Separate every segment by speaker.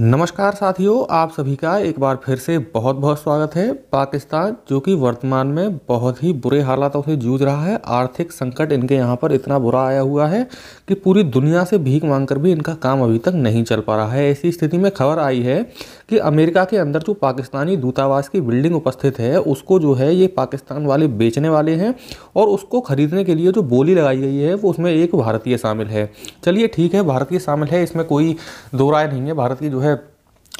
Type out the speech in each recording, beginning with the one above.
Speaker 1: नमस्कार साथियों आप सभी का एक बार फिर से बहुत बहुत स्वागत है पाकिस्तान जो कि वर्तमान में बहुत ही बुरे हालातों से जूझ रहा है आर्थिक संकट इनके यहाँ पर इतना बुरा आया हुआ है कि पूरी दुनिया से भीख मांगकर भी इनका काम अभी तक नहीं चल पा रहा है ऐसी स्थिति में खबर आई है कि अमेरिका के अंदर जो पाकिस्तानी दूतावास की बिल्डिंग उपस्थित है उसको जो है ये पाकिस्तान वाले बेचने वाले हैं और उसको खरीदने के लिए जो बोली लगाई गई है वो उसमें एक भारतीय शामिल है चलिए ठीक है भारतीय शामिल है इसमें कोई दो राय नहीं है भारतीय जो है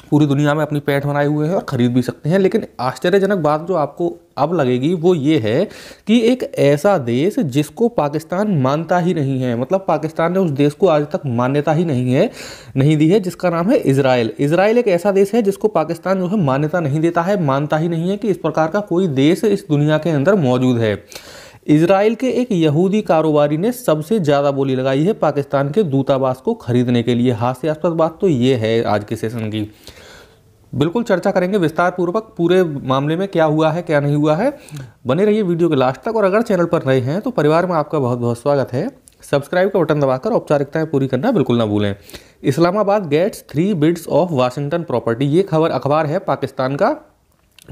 Speaker 1: पूरी दुनिया में अपनी पैठ बनाए हुए हैं और ख़रीद भी सकते हैं लेकिन आश्चर्यजनक बात जो आपको अब लगेगी वो ये है कि एक ऐसा देश जिसको पाकिस्तान मानता ही नहीं है मतलब पाकिस्तान ने उस देश को आज तक मान्यता ही नहीं है नहीं दी है जिसका नाम है इसराइल इसराइल एक ऐसा देश है जिसको पाकिस्तान जो है मान्यता नहीं देता है मानता ही नहीं है कि इस प्रकार का कोई देश इस दुनिया के अंदर मौजूद है इसराइल के एक यहूदी कारोबारी ने सबसे ज़्यादा बोली लगाई है पाकिस्तान के दूतावास को खरीदने के लिए हास्यास्पद बात तो ये है आज के सेशन की बिल्कुल चर्चा करेंगे विस्तार पूर्वक पूरे मामले में क्या हुआ है क्या नहीं हुआ है बने रहिए वीडियो के लास्ट तक और अगर चैनल पर नए हैं तो परिवार में आपका बहुत बहुत स्वागत है सब्सक्राइब का बटन दबाकर औपचारिकताएं पूरी करना बिल्कुल ना भूलें Islamabad gets three bids of Washington property ये खबर अखबार है पाकिस्तान का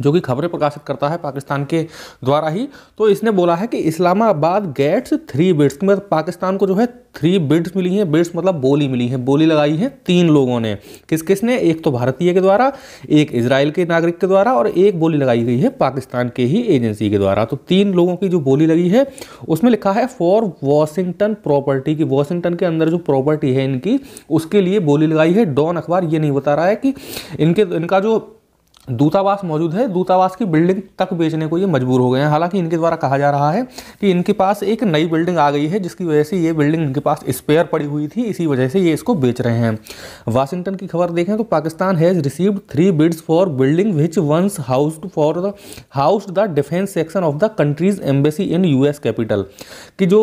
Speaker 1: जो कि खबरें प्रकाशित करता है पाकिस्तान के द्वारा ही तो इसने बोला है कि इस्लामाबाद गेट्स थ्री बिड्स मतलब पाकिस्तान को जो है थ्री बिड्स मिली हैं बिड्स मतलब बोली मिली है बोली लगाई है तीन लोगों ने किस किस ने एक तो भारतीय के द्वारा एक इसराइल के नागरिक के द्वारा और एक बोली लगाई गई है पाकिस्तान के ही एजेंसी के द्वारा तो तीन लोगों की जो बोली लगी है उसमें लिखा है फॉर वॉशिंगटन प्रॉपर्टी की वॉशिंगटन के अंदर जो प्रॉपर्टी है इनकी उसके लिए बोली लगाई है डॉन अखबार ये नहीं बता रहा है कि इनके इनका जो दूतावास मौजूद है दूतावास की बिल्डिंग तक बेचने को ये मजबूर हो गए हैं हालांकि इनके द्वारा कहा जा रहा है कि इनके पास एक नई बिल्डिंग आ गई है जिसकी वजह से ये बिल्डिंग इनके पास स्पेयर पड़ी हुई थी इसी वजह से ये इसको बेच रहे हैं वाशिंगटन की खबर देखें तो Pakistan has received three bids for building which once house for the house the defence section of the country's embassy in U capital कि जो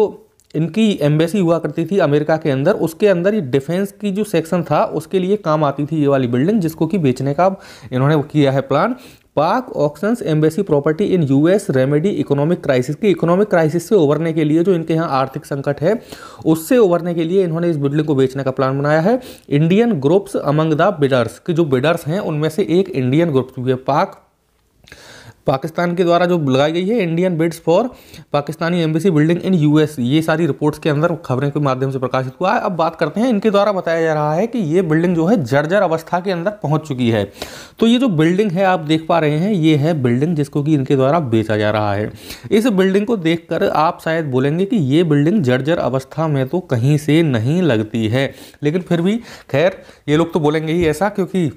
Speaker 1: इनकी एम्बेसी हुआ करती थी अमेरिका के अंदर उसके अंदर ये डिफेंस की जो सेक्शन था उसके लिए काम आती थी ये वाली बिल्डिंग जिसको कि बेचने का इन्होंने किया है plan Pak auctions embassy property in US remedy economic crisis की इकोनॉमिक क्राइसिस से उभरने के लिए जो इनके यहाँ आर्थिक संकट है उससे उभरने के लिए इन्होंने इस बिल्डिंग को बेचने का प्लान बनाया है Indian groups among the bidders के जो बिडर्स हैं उनमें से एक इंडियन ग्रुप्स भी है पाक पाकिस्तान के द्वारा जो लगाई गई है Indian bids for Pakistani embassy building in US ये सारी रिपोर्ट्स के अंदर खबरें के माध्यम से प्रकाशित हुआ है अब बात करते हैं इनके द्वारा बताया जा रहा है कि ये बिल्डिंग जो है जर्जर अवस्था के अंदर पहुंच चुकी है तो ये जो बिल्डिंग है आप देख पा रहे हैं ये है बिल्डिंग जिसको कि इनके द्वारा बेचा जा रहा है इस बिल्डिंग को देख आप शायद बोलेंगे कि ये बिल्डिंग जर्जर अवस्था में तो कहीं से नहीं लगती है लेकिन फिर भी खैर ये लोग तो बोलेंगे ही ऐसा क्योंकि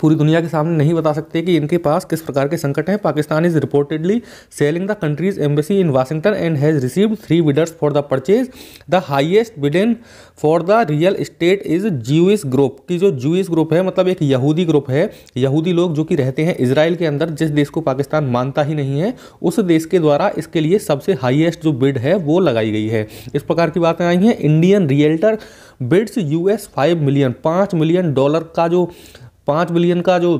Speaker 1: पूरी दुनिया के सामने नहीं बता सकते कि इनके पास किस प्रकार के संकट हैं Pakistan is reportedly selling the country's embassy in Washington and has received three bidders for the purchase the highest in for the real estate is Jews group की जो जूस ग्रुप है मतलब एक यहूदी ग्रुप है यहूदी लोग जो कि रहते हैं इसराइल के अंदर जिस देश को पाकिस्तान मानता ही नहीं है उस देश के द्वारा इसके लिए सबसे हाइएस्ट जो बिड है वो लगाई गई है इस प्रकार की बातें आई हैं Indian realtor bids US five million पाँच मिलियन डॉलर का जो पाँच बिलियन का जो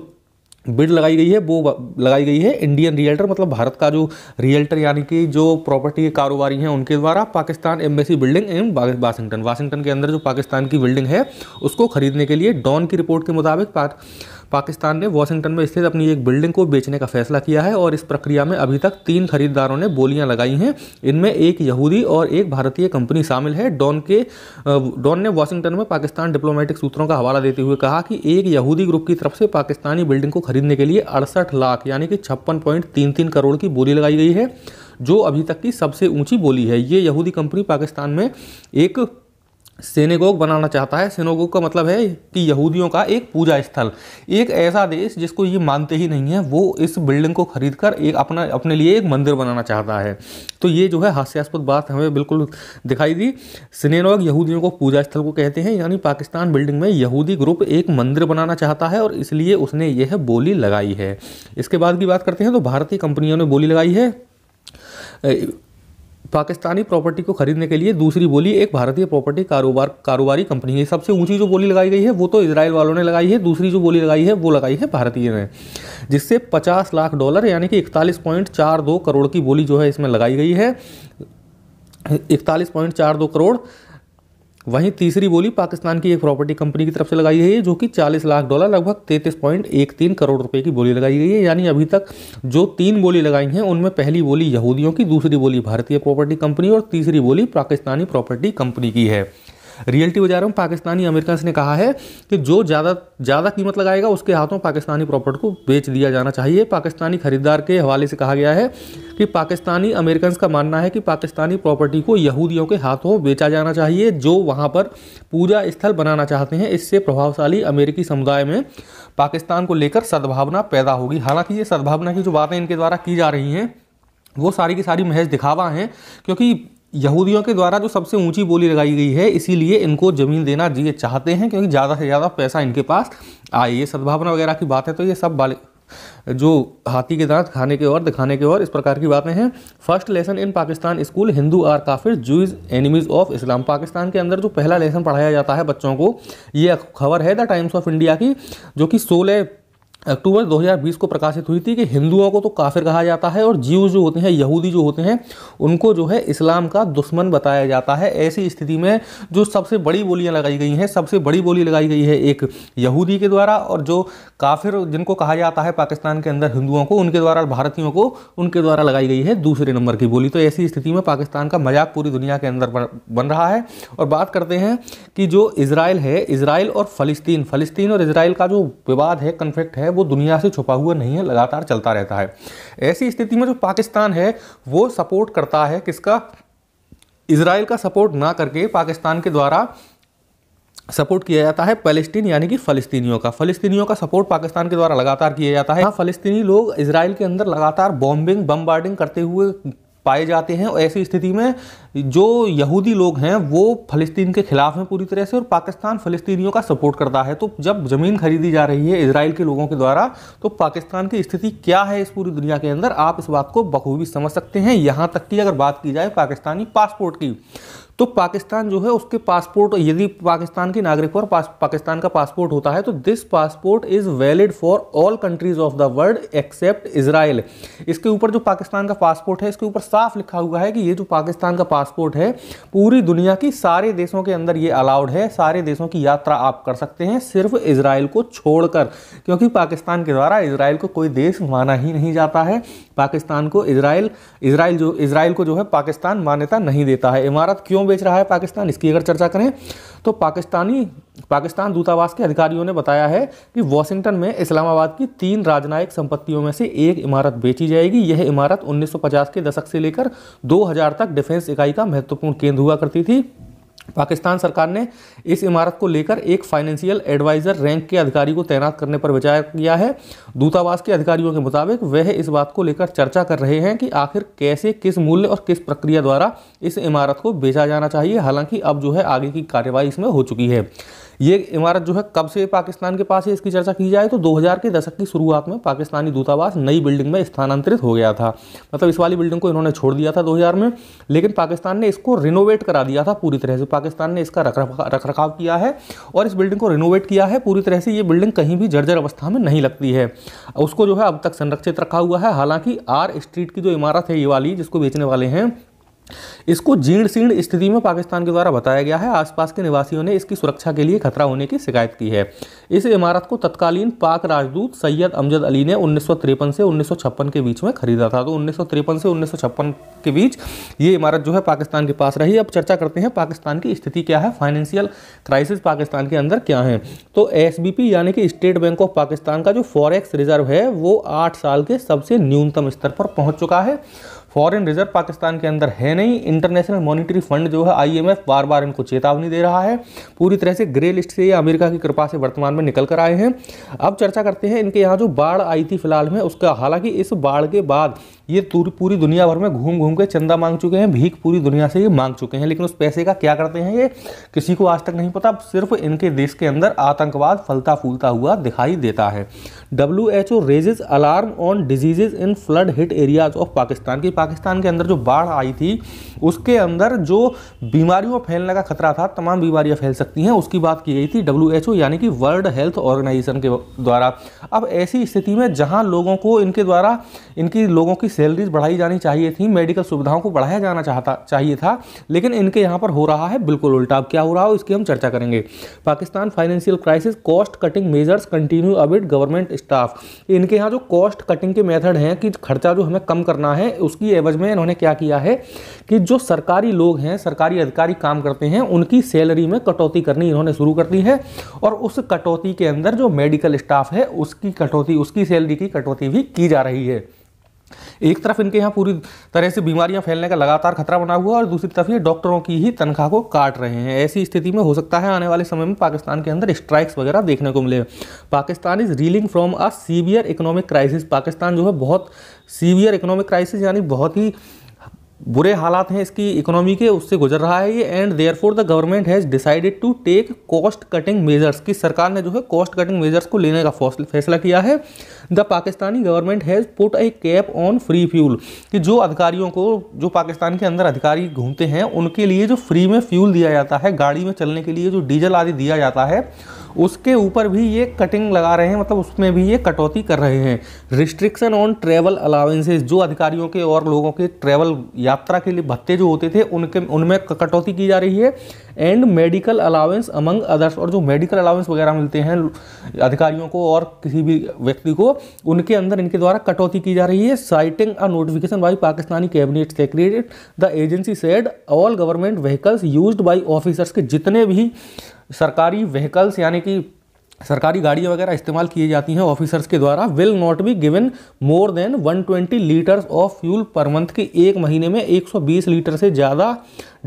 Speaker 1: बिड लगाई गई है वो लगाई गई है इंडियन रियल्टर मतलब भारत का जो रियल्टर यानी कि जो प्रॉपर्टी के कारोबारी हैं उनके द्वारा Pakistan embassy building in Washington Washington के अंदर जो पाकिस्तान की बिल्डिंग है उसको खरीदने के लिए डॉन की रिपोर्ट के मुताबिक पाकिस्तान ने वाशिंगटन में स्थित अपनी एक बिल्डिंग को बेचने का फैसला किया है और इस प्रक्रिया में अभी तक तीन खरीदारों ने बोलियां लगाई हैं इनमें एक यहूदी और एक भारतीय कंपनी शामिल है डॉन के डॉन ने वाशिंगटन में पाकिस्तान डिप्लोमेटिक सूत्रों का हवाला देते हुए कहा कि एक यहूदी ग्रुप की तरफ से पाकिस्तानी बिल्डिंग को खरीदने के लिए अड़सठ लाख यानी कि छप्पन करोड़ की बोली लगाई गई है जो अभी तक की सबसे ऊंची बोली है ये यहूदी कंपनी पाकिस्तान में एक सेनेगोग बनाना चाहता है सेनेगोग का मतलब है कि यहूदियों का एक पूजा स्थल एक ऐसा देश जिसको ये मानते ही नहीं है वो इस बिल्डिंग को खरीद कर एक अपना अपने लिए एक मंदिर बनाना चाहता है तो ये जो है हास्यास्पद बात हमें बिल्कुल दिखाई दी सेनेगोग यहूदियों को पूजा स्थल को कहते हैं यानी पाकिस्तान बिल्डिंग में यहूदी ग्रुप एक मंदिर बनाना चाहता है और इसलिए उसने यह बोली लगाई है इसके बाद की बात करते हैं तो भारतीय कंपनियों ने बोली लगाई है पाकिस्तानी प्रॉपर्टी को खरीदने के लिए दूसरी बोली एक भारतीय प्रॉपर्टी कारोबार कारोबारी कंपनी है सबसे ऊंची जो बोली लगाई गई है वो तो इसराइल वालों ने लगाई है दूसरी जो बोली लगाई है वो लगाई है भारतीय ने जिससे पचास लाख डॉलर यानी कि इकतालीस पॉइंट चार दो करोड़ की बोली जो है इसमें लगाई गई है इकतालीस पॉइंट चार दो करोड़ वहीं तीसरी बोली पाकिस्तान की एक प्रॉपर्टी कंपनी की तरफ से लगाई गई है जो कि 40 लाख डॉलर लगभग तैंतीस पॉइंट एक तीन करोड़ रुपए की बोली लगाई गई है यानी अभी तक जो तीन बोली लगाई हैं उनमें पहली बोली यहूदियों की दूसरी बोली भारतीय प्रॉपर्टी कंपनी और तीसरी बोली पाकिस्तानी प्रॉपर्टी कंपनी की है रियलिटी बजा रहा हूँ पाकिस्तानी अमेरिका ने कहा है कि जो ज़्यादा ज़्यादा कीमत लगाएगा उसके हाथों पाकिस्तानी प्रॉपर्टी को बेच दिया जाना चाहिए पाकिस्तानी खरीदार के हवाले से कहा गया है कि पाकिस्तानी अमेरिकन का मानना है कि पाकिस्तानी प्रॉपर्टी को यहूदियों के हाथों बेचा जाना चाहिए जो वहाँ पर पूजा स्थल बनाना चाहते हैं इससे प्रभावशाली अमेरिकी समुदाय में पाकिस्तान को लेकर सद्भावना पैदा होगी हालांकि ये सद्भावना की जो बातें इनके द्वारा की जा रही हैं वो सारी की सारी महज दिखावा हैं क्योंकि यहूदियों के द्वारा जो सबसे ऊंची बोली लगाई गई है इसीलिए इनको ज़मीन देना ये चाहते हैं क्योंकि ज़्यादा से ज़्यादा पैसा इनके पास आए हाँ, ये सद्भावना वगैरह की बात है तो ये सब बाले जो हाथी के दांत खाने के और दिखाने के और इस प्रकार की बातें हैं first lesson in Pakistan school Hindu are kafir Jews enemies of Islam Pakistan के अंदर जो पहला लेसन पढ़ाया जाता है बच्चों को ये खबर है द टाइम्स ऑफ इंडिया की जो कि सोलह अक्टूबर 2020 को प्रकाशित हुई थी कि हिंदुओं को तो काफिर कहा जाता है और जीव जो होते हैं यहूदी जो होते हैं उनको जो है इस्लाम का दुश्मन बताया जाता है ऐसी स्थिति में जो सबसे बड़ी बोलियां लगाई गई हैं सबसे बड़ी बोली लगाई गई है एक यहूदी के द्वारा और जो काफिर जिनको कहा जाता है पाकिस्तान के अंदर हिंदुओं को उनके द्वारा भारतीयों को उनके द्वारा लगाई गई है दूसरे नंबर की बोली तो ऐसी स्थिति में पाकिस्तान का मजाक पूरी दुनिया के अंदर बन रहा है और बात करते हैं कि जो इसराइल है इसराइल और फ़लस्तीन फ़लस्तीन और इसराइल का जो विवाद है कन्फ्लिक्ट है है वो दुनिया से छुपा हुआ नहीं है लगातार चलता रहता है ऐसी स्थिति में जो पाकिस्तान है वो सपोर्ट करता है किसका इसराइल का सपोर्ट ना करके पाकिस्तान के द्वारा सपोर्ट किया जाता है पैलेस्टीन यानी कि फलस्तीनियों का फलस्तीनियों का सपोर्ट पाकिस्तान के द्वारा लगातार किया जाता है यहाँ फलस्तीनी लोग इसराइल के अंदर लगातार बॉम्बिंग बमबार्डिंग करते हुए पाए जाते हैं और ऐसी स्थिति में जो यहूदी लोग हैं वो फ़लस्तीन के ख़िलाफ़ हैं पूरी तरह से और पाकिस्तान फ़लस्तीनियों का सपोर्ट करता है तो जब ज़मीन खरीदी जा रही है इसराइल के लोगों के द्वारा तो पाकिस्तान की स्थिति क्या है इस पूरी दुनिया के अंदर आप इस बात को बखूबी समझ सकते हैं यहाँ तक की अगर बात की जाए पाकिस्तानी पासपोर्ट की तो पाकिस्तान जो है उसके पासपोर्ट यदि पाकिस्तान के नागरिक और पास, पाकिस्तान का पासपोर्ट होता है तो this passport is valid for all countries of the world except Israel इसके ऊपर जो पाकिस्तान का पासपोर्ट है इसके ऊपर साफ लिखा हुआ है कि ये जो पाकिस्तान का पासपोर्ट है पूरी दुनिया की सारे देशों के अंदर ये अलाउड है सारे देशों की यात्रा आप कर सकते हैं सिर्फ इसराइल को छोड़कर क्योंकि पाकिस्तान के द्वारा इसराइल को कोई देश माना ही नहीं जाता है पाकिस्तान को इसराइल इसराइल जो इसराइल को जो है पाकिस्तान मान्यता नहीं देता है इमारत क्यों बेच रहा है पाकिस्तान इसकी अगर चर्चा करें तो पाकिस्तानी पाकिस्तान दूतावास के अधिकारियों ने बताया है कि वॉशिंगटन में इस्लामाबाद की तीन राजनयिक संपत्तियों में से एक इमारत बेची जाएगी यह इमारत 1950 के दशक से लेकर 2000 तक डिफेंस इकाई का महत्वपूर्ण केंद्र हुआ करती थी पाकिस्तान सरकार ने इस इमारत को लेकर एक फाइनेंशियल एडवाइज़र रैंक के अधिकारी को तैनात करने पर विचार किया है दूतावास के अधिकारियों के मुताबिक वह इस बात को लेकर चर्चा कर रहे हैं कि आखिर कैसे किस मूल्य और किस प्रक्रिया द्वारा इस इमारत को बेचा जाना चाहिए हालांकि अब जो है आगे की कार्यवाही इसमें हो चुकी है ये इमारत जो है कब से पाकिस्तान के पास है इसकी चर्चा की जाए तो 2000 के दशक की शुरुआत में पाकिस्तानी दूतावास नई बिल्डिंग में स्थानांतरित हो गया था मतलब इस वाली बिल्डिंग को इन्होंने छोड़ दिया था 2000 में लेकिन पाकिस्तान ने इसको रिनोवेट करा दिया था पूरी तरह से पाकिस्तान ने इसका रख रखाव किया है और इस बिल्डिंग को रिनोवेट किया है पूरी तरह से ये बिल्डिंग कहीं भी जर्जर अवस्था में नहीं लगती है उसको जो है अब तक संरक्षित रखा हुआ है हालांकि आर स्ट्रीट की जो इमारत है ये वाली जिसको बेचने वाले हैं इसको जीर्ण शीर्ण स्थिति में पाकिस्तान के द्वारा बताया गया है आसपास के निवासियों ने इसकी सुरक्षा के लिए खतरा होने की शिकायत की है इस इमारत को तत्कालीन पाक राजदूत सैयद अमजद अली ने उन्नीस से उन्नीस के बीच में खरीदा था तो उन्नीस से उन्नीस के बीच ये इमारत जो है पाकिस्तान के पास रही अब चर्चा करते हैं पाकिस्तान की स्थिति क्या है फाइनेंशियल क्राइसिस पाकिस्तान के अंदर क्या है तो एस यानी कि स्टेट बैंक ऑफ पाकिस्तान का जो फॉरेक्स रिजर्व है वो आठ साल के सबसे न्यूनतम स्तर पर पहुंच चुका है फॉरेन रिजर्व पाकिस्तान के अंदर है नहीं इंटरनेशनल मॉनिटरी फंड जो है आईएमएफ बार बार इनको चेतावनी दे रहा है पूरी तरह से ग्रे लिस्ट से ये अमेरिका की कृपा से वर्तमान में निकल कर आए हैं अब चर्चा करते हैं इनके यहाँ जो बाढ़ आई थी फिलहाल में उसका हालांकि इस बाढ़ के बाद ये पूरी दुनिया भर में घूम घूम के चंदा मांग चुके हैं भीख पूरी दुनिया से ये मांग चुके हैं लेकिन उस पैसे का क्या करते हैं ये किसी को आज तक नहीं पता सिर्फ इनके देश के अंदर आतंकवाद फलता फूलता हुआ दिखाई देता है W H O raises alarm on diseases in flood hit areas of Pakistan की पाकिस्तान के अंदर जो बाढ़ आई थी उसके अंदर जो बीमारियों फैलने का खतरा था तमाम बीमारियां फैल सकती हैं उसकी बात की गई थी डब्ल्यू एच ओ यानी कि वर्ल्ड हेल्थ ऑर्गेनाइजेशन के द्वारा अब ऐसी स्थिति में जहां लोगों को इनके द्वारा इनकी लोगों की सैलरीज बढ़ाई जानी चाहिए थी मेडिकल सुविधाओं को बढ़ाया जाना चाहता चाहिए था लेकिन इनके यहाँ पर हो रहा है बिल्कुल उल्टा अब क्या हो रहा हो इसकी हम चर्चा करेंगे Pakistan financial crisis cost cutting measures continue a bit government staff इनके यहाँ जो कॉस्ट कटिंग के मेथड हैं कि खर्चा जो हमें कम करना है उसकी एवज में इन्होंने क्या किया है कि जो सरकारी लोग हैं सरकारी अधिकारी काम करते हैं उनकी सैलरी में कटौती करनी इन्होंने शुरू कर दी है और उस कटौती के अंदर जो मेडिकल स्टाफ है उसकी कटौती उसकी सैलरी की कटौती भी की जा रही है एक तरफ इनके यहाँ पूरी तरह से बीमारियां फैलने का लगातार खतरा बना हुआ है और दूसरी तरफ ये डॉक्टरों की ही तनख्वाह को काट रहे हैं ऐसी स्थिति में हो सकता है आने वाले समय में पाकिस्तान के अंदर स्ट्राइक्स वगैरह देखने को मिले Pakistan is reeling from a severe economic crisis Pakistan जो है बहुत सीवियर इकोनॉमिक क्राइसिस यानी बहुत ही बुरे हालात हैं इसकी इकोनॉमी के उससे गुजर रहा है ये and therefore the government has decided to take cost cutting measures की सरकार ने जो है कॉस्ट कटिंग मेजर्स को लेने का फैसला किया है the Pakistani government has put a cap on free fuel कि जो अधिकारियों को जो पाकिस्तान के अंदर अधिकारी घूमते हैं उनके लिए जो फ्री में फ्यूल दिया जाता है गाड़ी में चलने के लिए जो डीजल आदि दिया जाता है उसके ऊपर भी ये कटिंग लगा रहे हैं मतलब उसमें भी ये कटौती कर रहे हैं रिस्ट्रिक्शन ऑन ट्रेवल अलावेंसेज जो अधिकारियों के और लोगों के ट्रैवल यात्रा के लिए भत्ते जो होते थे उनके उनमें कटौती की जा रही है and medical allowance among others और जो मेडिकल अलावेंस वगैरह मिलते हैं अधिकारियों को और किसी भी व्यक्ति को उनके अंदर इनके द्वारा कटौती की जा रही है citing a notification by Pakistani cabinet secretary the agency said all government vehicles use by officers के जितने भी सरकारी व्हीकल्स यानी कि सरकारी गाड़ियाँ वगैरह इस्तेमाल की जाती हैं ऑफिसर्स के द्वारा will not be given more than 120 litres of fuel per month के एक महीने में 120 लीटर से ज़्यादा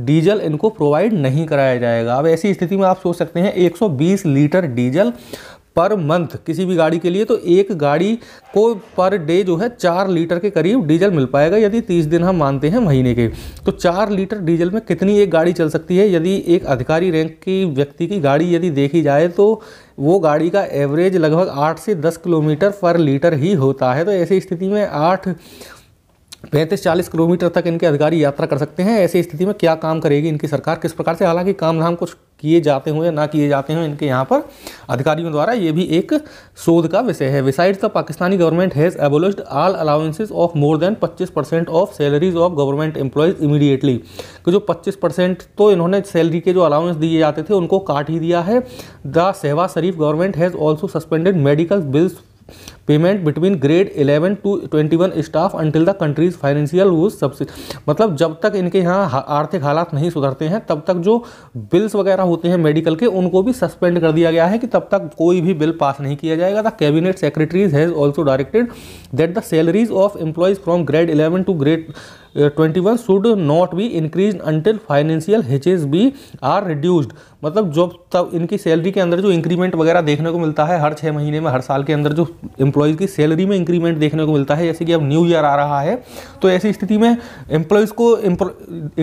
Speaker 1: डीजल इनको प्रोवाइड नहीं कराया जाएगा अब ऐसी स्थिति में आप सोच सकते हैं 120 लीटर डीजल पर मंथ किसी भी गाड़ी के लिए तो एक गाड़ी को पर डे जो है चार लीटर के करीब डीजल मिल पाएगा यदि तीस दिन हम मानते हैं महीने के तो चार लीटर डीजल में कितनी एक गाड़ी चल सकती है यदि एक अधिकारी रैंक की व्यक्ति की गाड़ी यदि देखी जाए तो वो गाड़ी का एवरेज लगभग आठ से दस किलोमीटर पर लीटर ही होता है तो ऐसी स्थिति में आठ पैंतीस चालीस किलोमीटर तक इनके अधिकारी यात्रा कर सकते हैं ऐसी स्थिति में क्या काम करेगी इनकी सरकार किस प्रकार से हालांकि काम धाम कुछ किए जाते हुए ना किए जाते हुए इनके यहाँ पर अधिकारियों द्वारा ये भी एक शोध का विषय है besides the Pakistani government has abolished all allowances of more than 25 percent of salaries of government employees immediately कि जो 25 परसेंट तो इन्होंने सैलरी के जो अलाउंस दिए जाते थे उनको काट ही दिया है द सहवा Sharif government has also suspended medical bills payment between grade eleven to twenty one staff until the country's financial वो सबसे मतलब जब तक इनके यहाँ आर्थिक हालात नहीं सुधरते हैं तब तक जो बिल्स वगैरह होते हैं मेडिकल के उनको भी सस्पेंड कर दिया गया है कि तब तक कोई भी बिल पास नहीं किया जाएगा the cabinet secretaries has also directed that the salaries of employees from grade eleven to grade twenty one should not be increase until financial hedges be are reduced मतलब जब तब इनकी सैलरी के अंदर जो इंक्रीमेंट वगैरह देखने को मिलता है हर छः महीने में हर साल के अंदर जो एम्प्लॉयज़ की सैलरी में इंक्रीमेंट देखने को मिलता है जैसे कि अब न्यू ईयर आ रहा है तो ऐसी स्थिति में एम्प्लॉयज़ को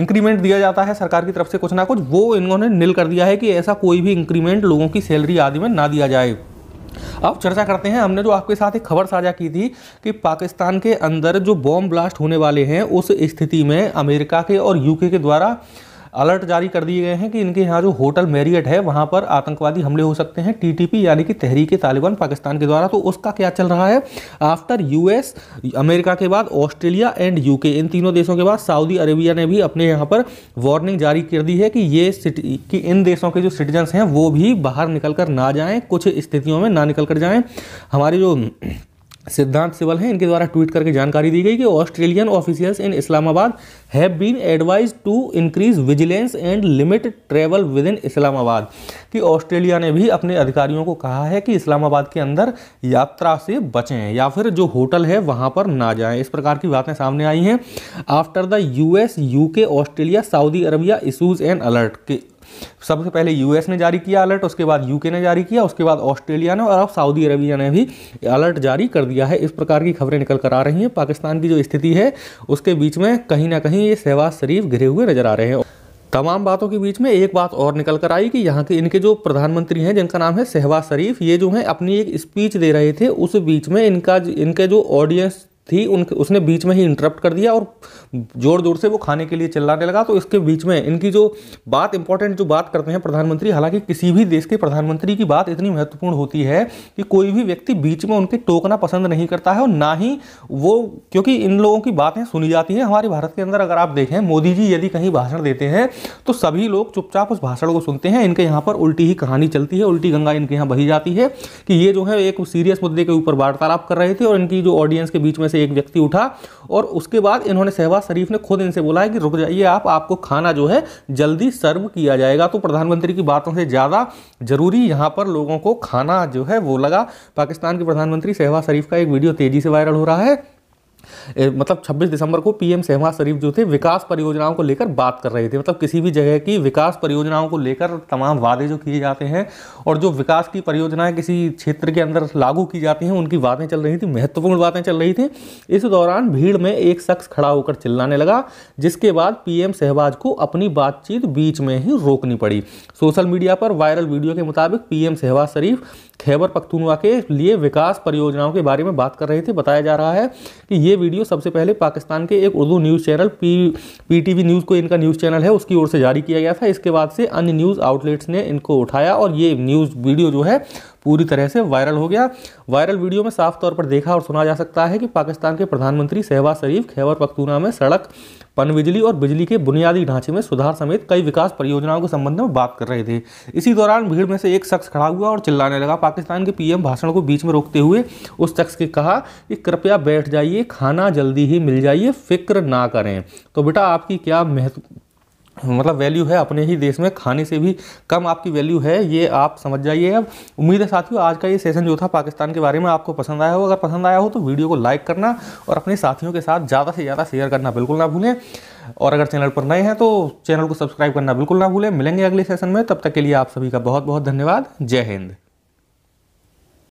Speaker 1: इंक्रीमेंट दिया जाता है सरकार की तरफ से कुछ ना कुछ वो इन्होंने नील कर दिया है कि ऐसा कोई भी इंक्रीमेंट लोगों की सैलरी आदि में ना दिया जाए अब चर्चा करते हैं हमने जो आपके साथ एक खबर साझा की थी कि पाकिस्तान के अंदर जो बॉम्ब ब्लास्ट होने वाले हैं उस स्थिति में अमेरिका के और यूके के द्वारा अलर्ट जारी कर दिए गए हैं कि इनके यहाँ जो होटल मेरियट है वहाँ पर आतंकवादी हमले हो सकते हैं टीटीपी यानी कि तहरीक तालिबान पाकिस्तान के द्वारा तो उसका क्या चल रहा है आफ्टर यूएस अमेरिका के बाद ऑस्ट्रेलिया एंड यूके इन तीनों देशों के बाद सऊदी अरेबिया ने भी अपने यहाँ पर वार्निंग जारी कर दी है कि ये कि इन देशों के जो सिटीजन्स हैं वो भी बाहर निकल कर ना जाएँ कुछ स्थितियों में ना निकल कर जाएँ हमारी जो सिद्धांत सिवल हैं इनके द्वारा ट्वीट करके जानकारी दी गई कि Australian officials in Islamabad have been advise to increase vigilance and limit travel within Islamabad कि ऑस्ट्रेलिया ने भी अपने अधिकारियों को कहा है कि इस्लामाबाद के अंदर यात्रा से बचें या फिर जो होटल है वहाँ पर ना जाएँ इस प्रकार की बातें सामने आई हैं after the U UK Australia Saudi Arabia issues and alert के सबसे पहले यूएस ने जारी किया अलर्ट उसके बाद यूके ने जारी किया उसके बाद ऑस्ट्रेलिया ने और अब सऊदी अरबिया ने भी अलर्ट जारी कर दिया है इस प्रकार की खबरें निकल कर आ रही हैं पाकिस्तान की जो स्थिति है उसके बीच में कहीं ना कहीं ये शहबाज शरीफ घिरे हुए नजर आ रहे हैं तमाम बातों के बीच में एक बात और निकल कर आई कि यहाँ के इनके जो प्रधानमंत्री हैं जिनका नाम है शहबाज शरीफ ये जो है अपनी एक स्पीच दे रहे थे उस बीच में इनका इनके जो ऑडियंस थी उन उसने बीच में ही इंटरप्ट कर दिया और जोर जोर से वो खाने के लिए चिल्लाने लगा तो इसके बीच में इनकी जो बात इंपॉर्टेंट जो बात करते हैं प्रधानमंत्री हालांकि किसी भी देश के प्रधानमंत्री की बात इतनी महत्वपूर्ण होती है कि कोई भी व्यक्ति बीच में उनके टोकना पसंद नहीं करता है और ना ही वो क्योंकि इन लोगों की बातें सुनी जाती हैं हमारे भारत के अंदर अगर आप देखें मोदी जी यदि कहीं भाषण देते हैं तो सभी लोग चुपचाप उस भाषण को सुनते हैं इनके यहाँ पर उल्टी ही कहानी चलती है उल्टी गंगा इनके यहाँ बही जाती है कि ये जो है एक सीरियस मुद्दे के ऊपर वार्तालाप कर रहे थे और इनकी जो ऑडियंस के बीच में से एक व्यक्ति उठा और उसके बाद इन्होंने शहबाज शरीफ ने खुद इनसे बोला है कि रुक जाइए आप आपको खाना जो है जल्दी सर्व किया जाएगा तो प्रधानमंत्री की बातों से ज़्यादा ज़रूरी यहाँ पर लोगों को खाना जो है वो लगा पाकिस्तान के प्रधानमंत्री शहबाज शरीफ का एक वीडियो तेज़ी से वायरल हो रहा है मतलब 26 दिसंबर को पीएम शहबाज शरीफ जो थे विकास परियोजनाओं को लेकर बात कर रहे थे मतलब किसी भी जगह की विकास परियोजनाओं को लेकर तमाम वादे जो किए जाते हैं और जो विकास की परियोजनाएं किसी क्षेत्र के अंदर लागू की जाती हैं उनकी बातें चल रही थी महत्वपूर्ण बातें चल रही थी इस दौरान भीड़ में एक शख्स खड़ा होकर चिल्लाने लगा जिसके बाद पीएम शहबाज को अपनी बातचीत बीच में ही रोकनी पड़ी सोशल मीडिया पर वायरल वीडियो के मुताबिक पीएम शहबाज शरीफ खैबर पख्तूनवा के लिए विकास परियोजनाओं के बारे में बात कर रहे थे बताया जा रहा है कि ये ये वीडियो सबसे पहले पाकिस्तान के एक Urdu news channel P PTV news को इनका न्यूज़ चैनल है उसकी ओर से जारी किया गया था इसके बाद से अन्य न्यूज़ आउटलेट्स ने इनको उठाया और ये न्यूज़ वीडियो जो है पूरी तरह से वायरल हो गया वायरल वीडियो में साफ तौर पर देखा और सुना जा सकता है कि पाकिस्तान के प्रधानमंत्री शहबाज शरीफ खैबर पख्तूना में सड़क पनबिजली और बिजली के बुनियादी ढांचे में सुधार समेत कई विकास परियोजनाओं के संबंध में बात कर रहे थे इसी दौरान भीड़ में से एक शख्स खड़ा हुआ और चिल्लाने लगा पाकिस्तान के पीएम भाषण को बीच में रोकते हुए उस शख्स के कहा कि कृपया बैठ जाइए खाना जल्दी ही मिल जाइए फिक्र ना करें तो बेटा आपकी क्या महत्व मतलब वैल्यू है अपने ही देश में खाने से भी कम आपकी वैल्यू है ये आप समझ जाइए अब उम्मीद है साथियों आज का ये सेशन जो था पाकिस्तान के बारे में आपको पसंद आया हो अगर पसंद आया हो तो वीडियो को लाइक करना और अपने साथियों के साथ ज़्यादा से ज़्यादा शेयर करना बिल्कुल ना भूलें और अगर चैनल पर नए हैं तो चैनल को सब्सक्राइब करना बिल्कुल ना भूलें मिलेंगे अगले सेशन में तब तक के लिए आप सभी का बहुत बहुत धन्यवाद जय हिंद